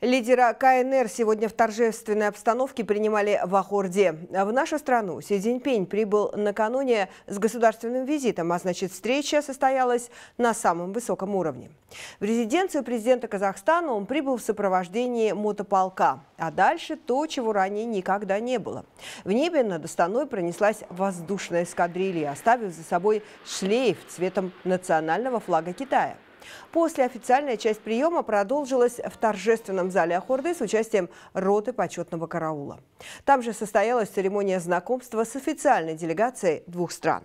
Лидера КНР сегодня в торжественной обстановке принимали в Ахорде. В нашу страну Си Цзиньпинь прибыл накануне с государственным визитом, а значит встреча состоялась на самом высоком уровне. В резиденцию президента Казахстана он прибыл в сопровождении мотополка, а дальше то, чего ранее никогда не было. В небе над Астаной пронеслась воздушная эскадрилья, оставив за собой шлейф цветом национального флага Китая – После официальная часть приема продолжилась в торжественном зале Ахорды с участием роты почетного караула. Там же состоялась церемония знакомства с официальной делегацией двух стран.